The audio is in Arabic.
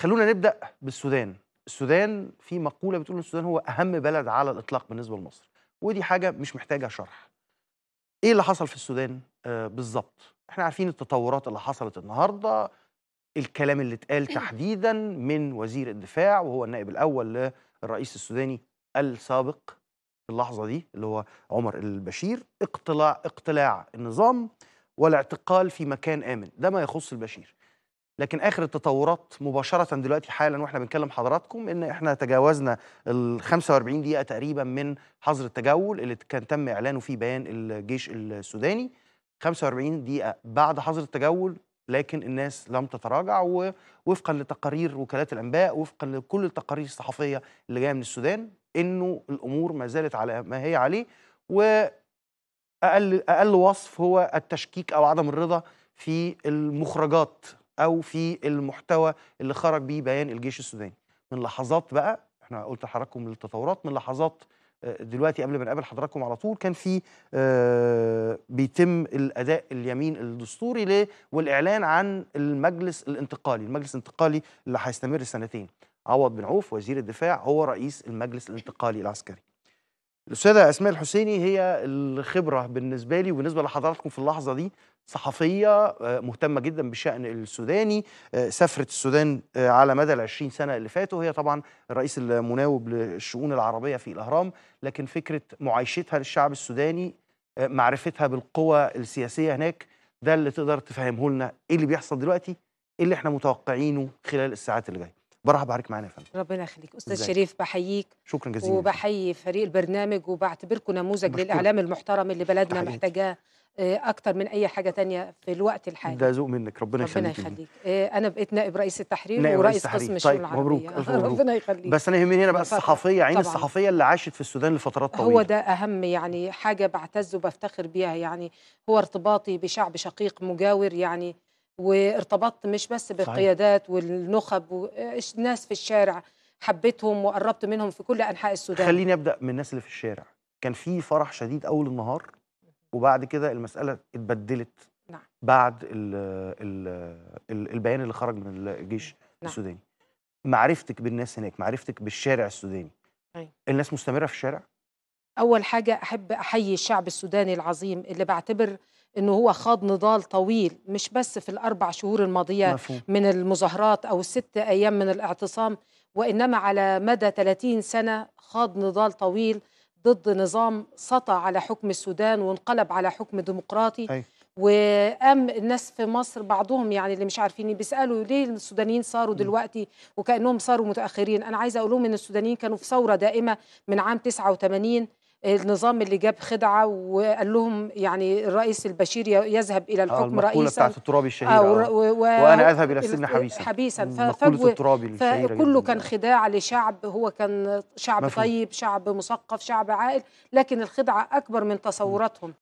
خلونا نبدا بالسودان السودان في مقوله بتقول السودان هو اهم بلد على الاطلاق بالنسبه لمصر ودي حاجه مش محتاجه شرح ايه اللي حصل في السودان آه بالظبط احنا عارفين التطورات اللي حصلت النهارده الكلام اللي اتقال تحديدا من وزير الدفاع وهو النائب الاول للرئيس السوداني السابق في اللحظه دي اللي هو عمر البشير اقتلاع اقتلاع النظام والاعتقال في مكان امن ده ما يخص البشير لكن اخر التطورات مباشره دلوقتي حالا واحنا بنكلم حضراتكم ان احنا تجاوزنا ال 45 دقيقه تقريبا من حظر التجول اللي كان تم اعلانه في بيان الجيش السوداني 45 دقيقه بعد حظر التجول لكن الناس لم تتراجع ووفقا لتقارير وكالات الانباء وفقا لكل التقارير الصحفيه اللي جايه من السودان انه الامور ما زالت على ما هي عليه واقل اقل وصف هو التشكيك او عدم الرضا في المخرجات او في المحتوى اللي خرج بيه بيان الجيش السوداني من لحظات بقى احنا قلت لحضراتكم التطورات من لحظات آه، دلوقتي قبل ما نقابل حضراتكم على طول كان في آه، بيتم الاداء اليمين الدستوري ليه والاعلان عن المجلس الانتقالي المجلس الانتقالي اللي هيستمر سنتين عوض بن عوف وزير الدفاع هو رئيس المجلس الانتقالي العسكري الاستاذه اسماء الحسيني هي الخبره بالنسبه لي وبالنسبه لحضراتكم في اللحظه دي صحفيه آه، مهتمه جدا بالشان السوداني آه، سافرت السودان آه، على مدى ال 20 سنه اللي فاتوا هي طبعا الرئيس المناوب للشؤون العربيه في الاهرام لكن فكره معايشتها للشعب السوداني معرفتها بالقوى السياسيه هناك ده اللي تقدر تفهمه لنا ايه اللي بيحصل دلوقتي ايه اللي احنا متوقعينه خلال الساعات اللي جايه برحب بحضرتك معانا يا فندم ربنا يخليك استاذ بزيك. شريف بحييك شكرا جزيلا وبحيي فريق البرنامج وبعتبركم نموذج للاعلام المحترم اللي بلدنا محتاجاه آه، اكتر من اي حاجه تانية في الوقت الحالي ده ذوق منك ربنا يخليك ربنا يخليك آه، انا بقيت نائب رئيس التحرير نائب ورئيس قسم طيب، الشؤون العربيه مبروك. ربنا يخليك بس انا يهمني هنا بقى الصحفيه عين طبعًا. الصحفيه اللي عاشت في السودان لفترات طويله هو ده اهم يعني حاجه بعتز وبفتخر بيها يعني هو ارتباطي بشعب شقيق مجاور يعني وارتبطت مش بس بالقيادات والنخب والناس في الشارع حبيتهم وقربت منهم في كل انحاء السودان خليني ابدا من الناس اللي في الشارع كان في فرح شديد اول النهار وبعد كده المساله اتبدلت نعم. بعد الـ الـ الـ البيان اللي خرج من الجيش نعم. السوداني معرفتك بالناس هناك معرفتك بالشارع السوداني أي. أيوة. الناس مستمره في الشارع أول حاجة أحب أحيي الشعب السوداني العظيم اللي بعتبر انه هو خاض نضال طويل مش بس في الاربع شهور الماضيه مفهوم. من المظاهرات او الست ايام من الاعتصام وانما على مدى 30 سنه خاض نضال طويل ضد نظام سطى على حكم السودان وانقلب على حكم ديمقراطي أي. وقام الناس في مصر بعضهم يعني اللي مش عارفين بيسالوا ليه السودانيين صاروا دلوقتي وكانهم صاروا متاخرين انا عايزه اقول لهم ان السودانيين كانوا في ثوره دائمه من عام 89 النظام اللي جاب خدعه وقال لهم يعني الرئيس البشير يذهب الى آه، الحكم رئيسا بتاعت الترابي الشهيره آه،, آه و... و... وانا اذهب الى السجن حبيسا حبيسا فكله الترابي الشهيره فكله كان خداع لشعب هو كان شعب مفهوم. طيب شعب مثقف شعب عاقل لكن الخدعه اكبر من تصوراتهم